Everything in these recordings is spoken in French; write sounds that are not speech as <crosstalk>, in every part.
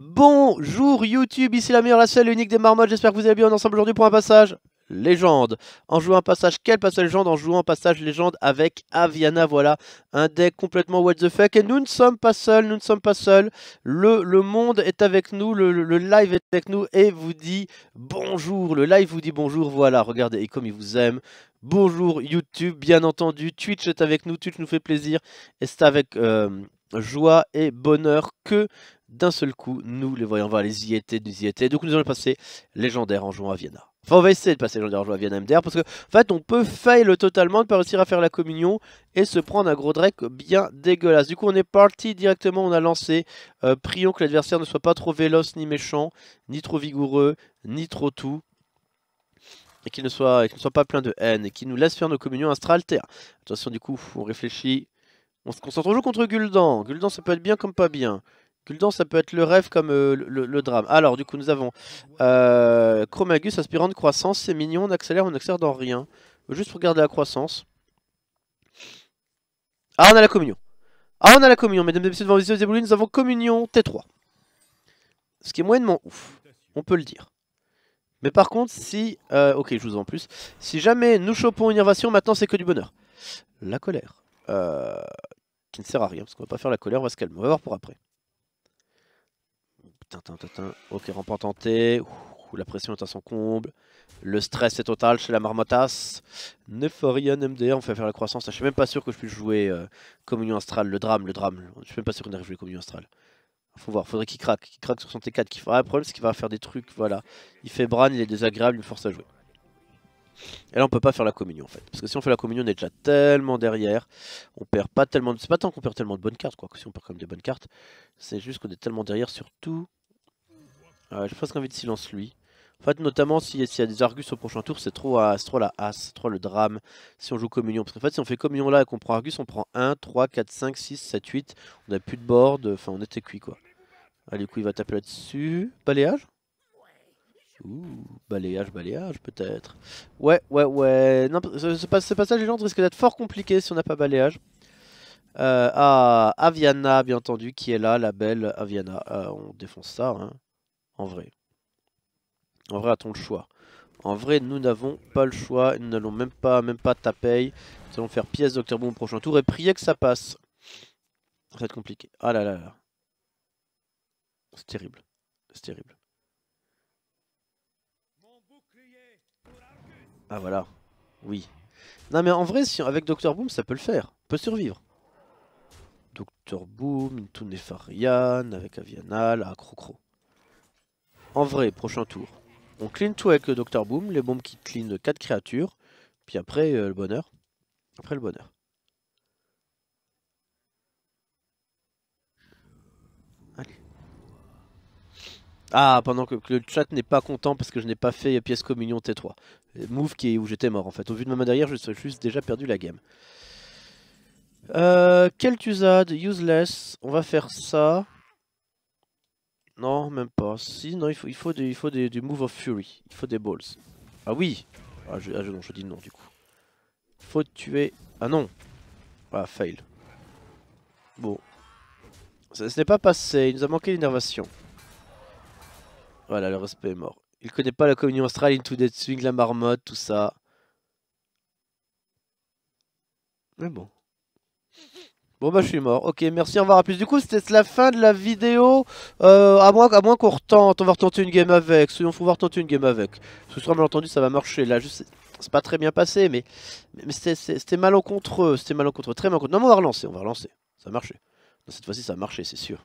Bonjour YouTube, ici la meilleure, la seule, unique des marmottes, j'espère que vous allez bien, ensemble aujourd'hui pour un passage légende. En jouant un passage, quel passage légende En jouant un passage légende avec Aviana, voilà, un deck complètement what the fuck. Et nous ne sommes pas seuls, nous ne sommes pas seuls. Le, monde est avec nous, le, live est avec nous et vous dit bonjour. Le live vous dit bonjour, voilà, regardez, et comme il vous aime. Bonjour YouTube, bien entendu, Twitch est avec nous, Twitch nous fait plaisir, et c'est avec... Euh, joie et bonheur que d'un seul coup, nous les voyons voir les IET du Du Donc nous allons passer légendaire en jouant à Vienna. Enfin, on va essayer de passer légendaire en jouant à Vienna MDR parce que, en fait, on peut fail totalement, ne pas réussir à faire la communion et se prendre un gros drake bien dégueulasse. Du coup, on est parti directement, on a lancé. Euh, prions que l'adversaire ne soit pas trop véloce, ni méchant, ni trop vigoureux, ni trop tout et qu'il ne, soit, soit pas plein de haine, et qu'il nous laisse faire nos communions astral Attention, du coup, on réfléchit. On se concentre toujours contre Guldan. Guldan, ça peut être bien comme pas bien ça peut être le rêve comme euh, le, drame. Alors, du coup, nous avons euh, Chromagus, aspirant de croissance. C'est mignon, on accélère, on accélère dans rien. Juste pour garder la croissance. Ah, on a la communion. Ah, on a la communion. Mesdames et messieurs, devant Visio nous avons communion T3. Ce qui est moyennement ouf. On peut le dire. Mais par contre, si... Euh, ok, je vous en plus. Si jamais nous chopons une invasion, maintenant c'est que du bonheur. La colère. qui ne sert à rien, parce qu'on va pas faire la colère, on va se calmer. On va voir pour après. Ok, rampant tenté. la pression est à son comble. Le stress est total chez la Marmotas. Nephorian MDR, on fait faire la croissance. Je suis même pas sûr que je puisse jouer euh, Communion Astral, Le drame, le drame. Je suis même pas sûr qu'on arrive à jouer Communion Astrale. Faut voir, faudrait qu'il craque. Qu'il craque sur son T4. Qui... Ah, le problème, c'est qu'il va faire des trucs. Voilà. Il fait Bran, il est désagréable, il me force à jouer. Et là on peut pas faire la communion en fait. Parce que si on fait la communion on est déjà tellement derrière. On perd pas tellement de... C'est pas tant qu'on perd tellement de bonnes cartes quoi. Que si on perd quand même des bonnes cartes. C'est juste qu'on est tellement derrière sur tout je euh, J'ai presque envie de silence lui. En fait, notamment s'il y a des Argus au prochain tour, c'est trop, euh, la as, c'est trop le drame. Si on joue Communion, parce qu'en fait, si on fait Communion là et qu'on prend Argus, on prend 1, 3, 4, 5, 6, 7, 8. On a plus de board, enfin, on était cuit quoi. Allez, coup, il va taper là-dessus. Balayage Ouh, balayage, balayage peut-être. Ouais, ouais, ouais. Non, ce, passage gens. risque d'être fort compliqué si on n'a pas balayage. Euh, ah, Aviana, bien entendu, qui est là, la belle Aviana. on défonce ça. Hein en vrai. En vrai, a t le choix En vrai, nous n'avons pas le choix, nous n'allons même pas, même pas taper. Nous allons faire pièce Docteur Boom au prochain tour et prier que ça passe. Ça va être compliqué. Ah là là là. C'est terrible. C'est terrible. Ah voilà. Oui. Non mais en vrai, si, avec Docteur Boom, ça peut le faire. On peut survivre. Docteur Boom, tout avec Avianal, Acrocro. En vrai, prochain tour. On clean tout avec le Dr. Boom, les bombes qui clean 4 créatures, puis après euh, le bonheur. Après le bonheur. Ah, pendant que, le chat n'est pas content parce que je n'ai pas fait pièce communion T3. Move qui est où j'étais mort en fait. Au vu de ma main derrière, je suis juste déjà perdu la game. Euh, Useless. On va faire ça. Non, même pas. Si, non, il faut, il faut, du move of fury. Il faut des balls. Ah oui ah, ah je, non, je dis non, du coup. Faut tuer... Ah non Ah, fail. Bon. ce n'est pas passé, il nous a manqué l'innovation. Voilà, le respect est mort. Il connaît pas la communion astrale, Into Dead Swing, la marmotte, tout ça. Mais bon. Bon bah je suis mort, ok merci, on va à plus. Du coup c'était la fin de la vidéo, euh, à moins, qu'on retente, on va retenter une game avec, soyons on on retenter une game avec. Ce que bien entendu ça va marcher, là je c'est pas très bien passé, mais, mais c'était malencontreux, c'était contre. très contre. Non mais on va relancer, on va relancer, ça a marché. Cette fois-ci ça a marché, c'est sûr.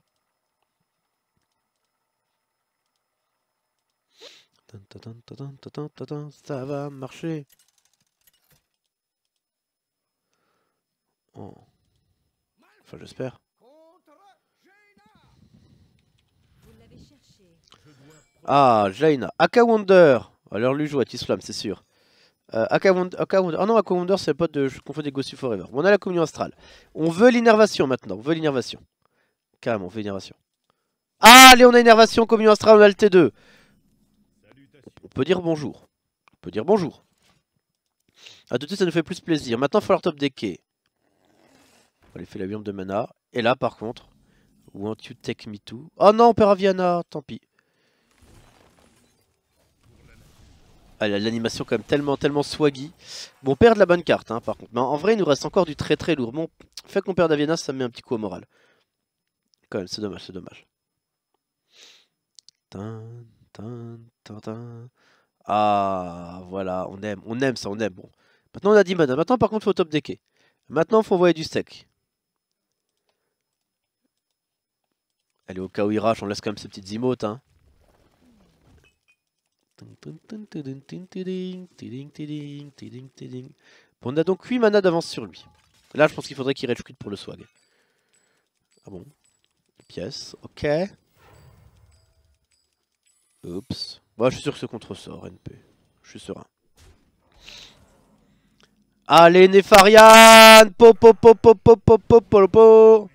Ça va marcher. Oh j'espère. Ah, Jaina. Aka Wonder. Alors, oh, lui joue à Tislam, c'est sûr. Euh, Aka, Wonder, Ah non, Aka Wonder, c'est pas de. Je confonds des of Forever. On a la communion astrale. On veut l'innervation maintenant. On veut l'innervation Carrément, on veut l'innervation ah, allez, on a l'innervation communion astrale, on a le T2. On peut dire bonjour. On peut dire bonjour. A tout de suite, ça nous fait plus plaisir. Maintenant, il faut leur top quais Allez, fait la viande de mana. Et là, par contre, want you take me too Oh non, on perd Aviana, tant pis. Elle ah, a l'animation quand même tellement, tellement swaggy. Bon, on perd de la bonne carte, hein, par contre. Mais en vrai, il nous reste encore du très très lourd. Bon, fait qu'on perd Aviana, ça met un petit coup au moral. Quand même, c'est dommage, c'est dommage. Ah, voilà, on aime, on aime ça, on aime. Bon. Maintenant, on a 10 mana. Maintenant, par contre, il faut top decker. Maintenant, faut envoyer du sec. Allez, au cas où il rage, on laisse quand même ses petites zimotes Hein. On a donc 8 manas d'avance sur lui. Là, je pense qu'il faudrait qu'il rage pour le swag. Ah bon Pièce, ok. Oups. Moi, bah, je suis sûr que ce contre-sort, NP. Je suis serein. Allez, Nefarian Po, po, po, po, po, po, po, po, po.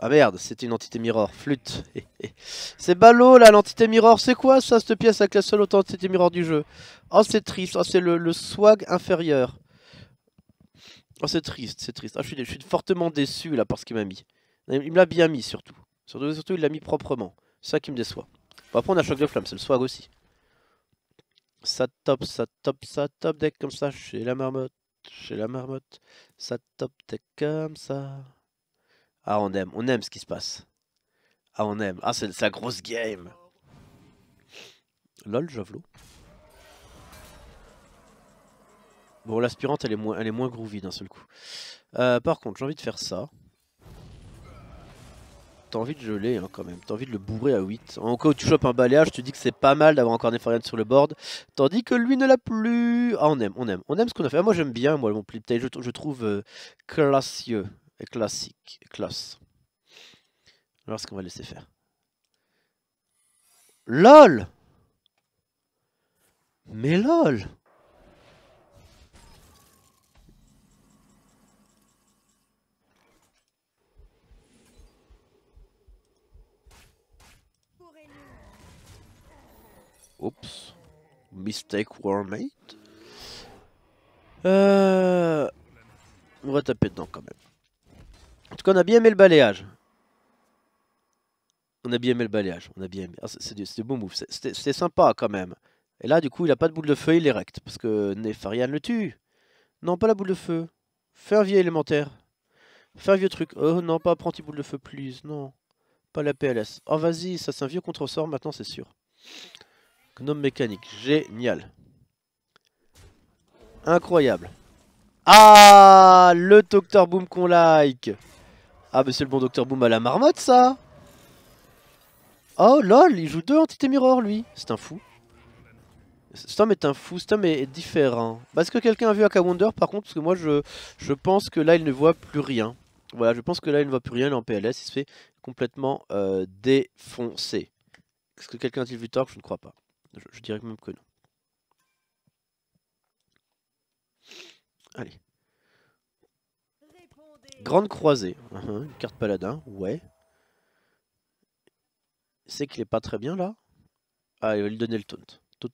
Ah merde, c'était une entité mirror, flûte. <laughs> c'est ballot là, l'entité mirror. C'est quoi ça, cette pièce avec la seule autre entité mirror du jeu Oh, c'est triste. Oh, c'est le, swag inférieur. Oh, c'est triste, c'est triste. Ah, je suis, je suis fortement déçu là par ce qu'il m'a mis. Il me l'a bien mis surtout. Surtout, surtout il l'a mis proprement. C'est ça qui me déçoit. Bon, après, on a choc de flamme, c'est le swag aussi. Ça top, ça top, ça top deck comme ça chez la marmotte. Chez la marmotte. Ça top deck comme ça. Ah, on aime, on aime ce qui se passe. Ah, on aime. Ah, c'est sa grosse game. Lol, javelot. Bon, l'aspirante, elle, est moins, elle est moins groovy d'un seul coup. Euh, par contre, j'ai envie de faire ça. T'as envie de geler hein, quand même, t'as envie de le bourrer à 8. En cas tu chopes un balayage, tu dis que c'est pas mal d'avoir encore Nefarian sur le board, tandis que lui ne l'a plus. Ah, on aime, on aime, on aime ce qu'on a fait. Ah, moi j'aime bien, moi mon Plip je, trouve euh, classieux classique, classe. Alors, qu'on va laisser faire. LOL Mais LOL Oups. Mistake were Euh... On va taper dedans quand même. En tout cas, on a bien aimé le balayage. On a bien aimé le balayage. On a bien aimé. Ah, c'était bon move. C'était sympa quand même. Et là, du coup, il a pas de boule de feu, il est rect. Parce que Nefarian le tue. Non, pas la boule de feu. Faire vieux élémentaire. Faire vieux truc. Oh non, pas apprenti boule de feu, plus. Non. Pas la PLS. Oh vas-y, ça c'est un vieux contre-sort maintenant, c'est sûr. Gnome mécanique. Génial. Incroyable. Ah Le Docteur Boom qu'on like ah mais c'est le bon Docteur Boom à la marmotte ça Oh lol, il joue deux entités mirror lui C'est un fou. Cet homme est un fou, cet homme est, est différent. Parce que quelqu'un a vu Akawonder par contre Parce que moi je, je pense que là il ne voit plus rien. Voilà, je pense que là il ne voit plus rien, il en PLS, il se fait complètement euh, défoncer. Est-ce que quelqu'un a-t-il vu Torque Je ne crois pas. Je, je dirais même que non. Allez. Grande croisée. Hein, une carte paladin, ouais. C'est qu'il est pas très bien là. Ah, il va lui donner le taunt. Tout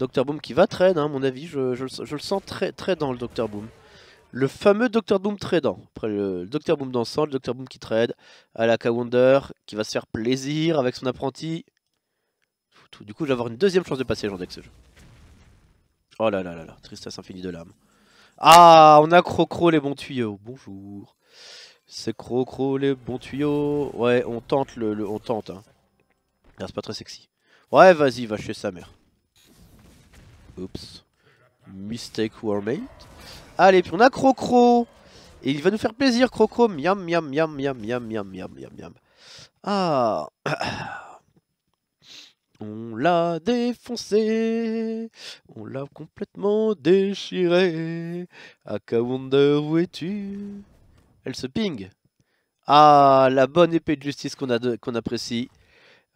Docteur Boom qui va trade, hein, à mon avis. Je, le sens très, très dans le Docteur Boom. Le fameux Docteur Boom tradant. Après le Docteur Boom dansant, le Docteur Boom qui trade. Alaka Wonder qui va se faire plaisir avec son apprenti. Du coup, je vais avoir une deuxième chance de passer le genre avec ce jeu. Oh là là là là, tristesse infinie de l'âme. Ah, on a Crocro les bons tuyaux. Bonjour. C'est Crocro les bons tuyaux. Ouais, on tente le, on tente. Hein. Ah, c'est pas très sexy. Ouais, vas-y, va chez sa mère. Oups. Mistake were made. Allez, puis on a Crocro. Et il va nous faire plaisir, Crocro. Miam, miam, miam, miam, miam, miam, miam, miam, miam. Ah. <clears throat> On l'a défoncé, on l'a complètement déchiré. Aka où es-tu Elle se ping. Ah, la bonne épée de justice qu'on apprécie.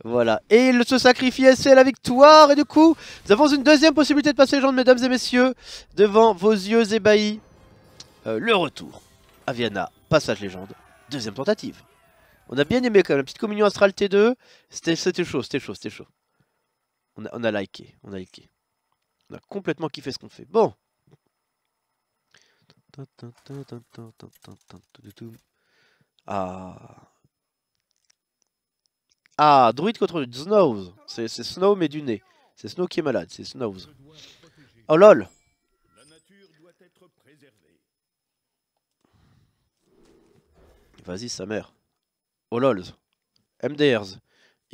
Voilà. Et il se sacrifie. c'est la victoire. Et du coup, nous avons une deuxième possibilité de passer les mesdames et messieurs, devant vos yeux ébahis. Euh, le retour à Viana, passage légende, deuxième tentative. On a bien aimé quand même, la petite communion astrale T2. C'était chaud, c'était chaud, c'était chaud. On a, liké, on a liké. On a complètement kiffé ce qu'on fait. Bon. Ah. Ah, druide contre Snow, C'est Snow mais du nez. C'est Snow qui est malade, c'est Snow. Oh lol Vas-y sa mère. Oh lol. MDRs.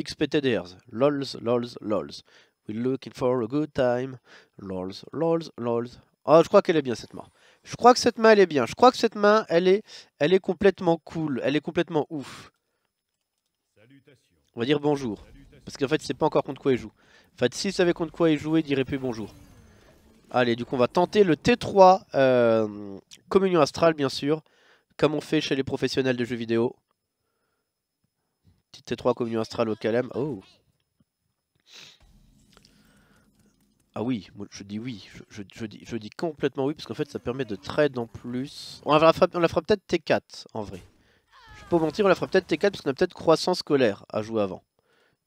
XPTDRs. lols, lols, lols. We're looking for a good time. Lols, lols, lols. Oh, je crois qu'elle est bien cette main. Je crois que cette main, elle est bien. Je crois que cette main, elle est, elle est complètement cool. Elle est complètement ouf. On va dire bonjour. Parce qu'en fait, il sait pas encore contre quoi il joue. En fait, s'il savait contre quoi il jouait, il dirait plus bonjour. Allez, du coup, on va tenter le T3 euh, Communion Astrale, bien sûr. Comme on fait chez les professionnels de jeux vidéo. Petite T3 une astral au calem Oh Ah oui, je dis oui, je, dis, je dis complètement oui, parce qu'en fait ça permet de trade en plus. On la fera, peut-être T4, en vrai. Je peux pas mentir, on la fera peut-être T4, parce qu'on a peut-être croissance scolaire à jouer avant.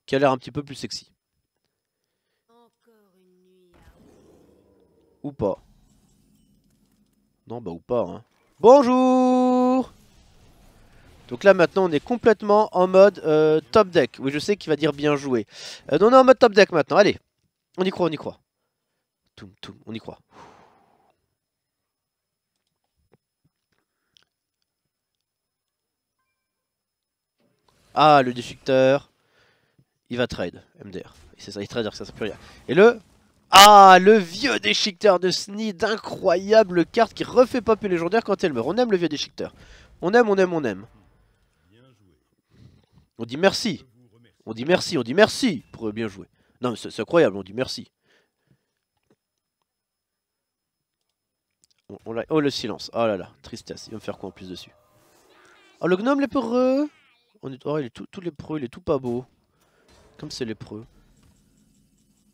Qui a l'air un petit peu plus sexy. Ou pas. Non, bah ou pas, hein. Bonjour donc là maintenant on est complètement en mode euh, top deck. Oui je sais qu'il va dire bien joué. Euh, on est en mode top deck maintenant. Allez, on y croit, on y croit. Toum, toum, on y croit. Ah le déchiqueteur Il va trade, MDR. C'est ça, il trade, ça sert plus rien. Et le ah, le vieux déchiqueteur de Sneed, incroyable carte qui refait pop Les légendaire quand elle meurt. On aime le vieux déchiqueteur. On aime, on aime, on aime. On dit merci. On dit merci, on dit merci pour bien jouer. Non, mais c'est incroyable, on dit merci. On, oh, le silence. Oh là là, tristesse. Il va me faire quoi en plus dessus Oh, le gnome lépreux on est... Oh, il est tout, lépreux, il est tout pas beau. Comme c'est lépreux.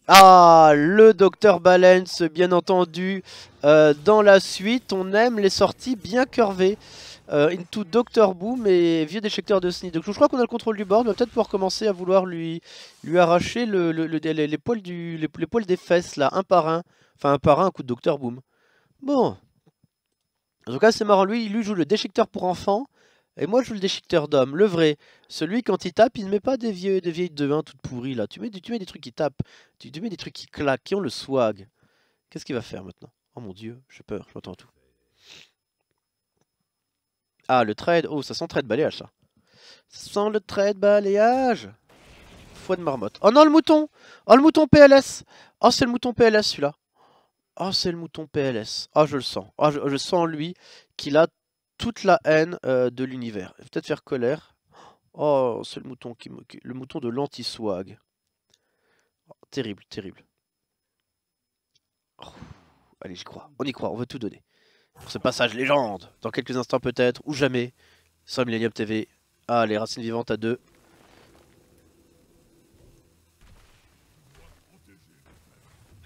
Ah, le docteur Balance, bien entendu. Euh, dans la suite, on aime les sorties bien curvées euh, into Doctor Boom et vieux déchecteur de Sneed. Donc je crois qu'on a le contrôle du board, on peut-être pouvoir commencer à vouloir lui, lui arracher le, les, poils du, des fesses, là, un par un. Enfin, un par un, un coup de Docteur Boom. Bon. En tout cas, c'est marrant. Lui, lui joue le déchecteur pour enfants. Et moi, je joue le déchecteur d'homme, le vrai. Celui, quand il tape, il ne met pas des, vieux, des vieilles 2 1 toutes pourries, là. Tu mets, tu mets des trucs qui tapent. Tu, tu mets des trucs qui claquent, qui ont le swag. Qu'est-ce qu'il va faire maintenant Oh mon dieu, j'ai peur, j'entends tout. Ah, le trade. Oh, ça sent trade balayage, ça. Ça sent le trade balayage. Foie de marmotte. Oh non, le mouton Oh, le mouton PLS Oh, c'est le mouton PLS, celui-là. Oh, c'est le mouton PLS. Oh, je le sens. Oh, je, sens lui qu'il a toute la haine euh, de l'univers. Peut-être faire colère. Oh, c'est le mouton qui, le mouton de l'anti-swag. Oh, terrible, terrible. Oh, allez, je crois. On y croit. On veut tout donner pour ce passage légende. Dans quelques instants peut-être, ou jamais, sur Millennium TV. Ah, les racines vivantes à deux.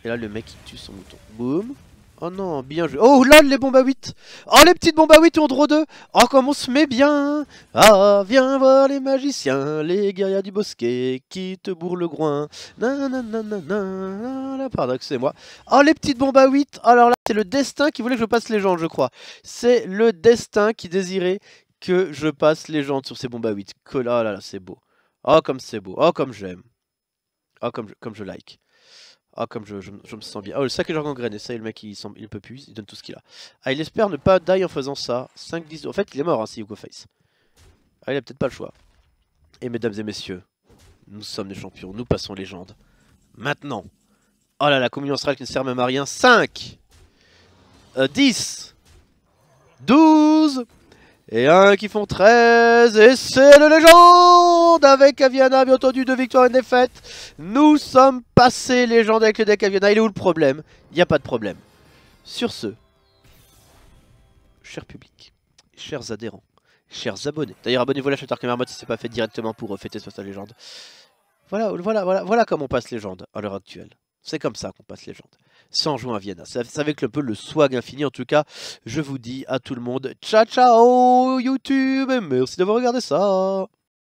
Et là, le mec, il tue son mouton. Boum. Oh non, bien joué. Oh là, les bombes à 8 Oh, les petites bombes à 8 ont droit 2 Oh, comme on se met bien Ah, viens voir les magiciens, les guerriers du bosquet qui te bourre le groin. nan. la paradoxe, c'est moi. Oh, les petites bombes à 8 Alors là... C'est le destin qui voulait que je passe légende, je crois. C'est le destin qui désirait que je passe légende sur ces bombes à 8. Oh là, là, c'est beau. Oh, comme c'est beau. Oh, comme j'aime. Oh, comme je, comme je like. oh, comme je, me sens bien. Oh, le sac est genre grainé Ça, le mec, il, semble, il peut plus. Il donne tout ce qu'il a. Ah, il espère ne pas die en faisant ça. 5, 10. En fait, il est mort, hein, si c'est Hugo Face. Ah, il a peut-être pas le choix. Et mesdames et messieurs, nous sommes des champions. Nous passons légende. Maintenant. Oh là là, la communion sera qui ne sert même à rien. 5 10, euh, 12, et 1 qui font 13, et c'est le légende Avec Aviana, bien entendu, deux victoires et une défaite. Nous sommes passés légende avec le deck Aviana. Il est où le problème Il n'y a pas de problème. Sur ce, cher public, chers adhérents, chers abonnés. D'ailleurs, abonnez-vous à la chaîne si ce n'est pas fait directement pour euh, fêter ce légende. Voilà, voilà, voilà, voilà comment on passe légende à l'heure actuelle. C'est comme ça qu'on passe légende sans jouer à Vienne. C'est avec un peu le swag infini. En tout cas, je vous dis à tout le monde, ciao ciao YouTube, et merci d'avoir regardé ça.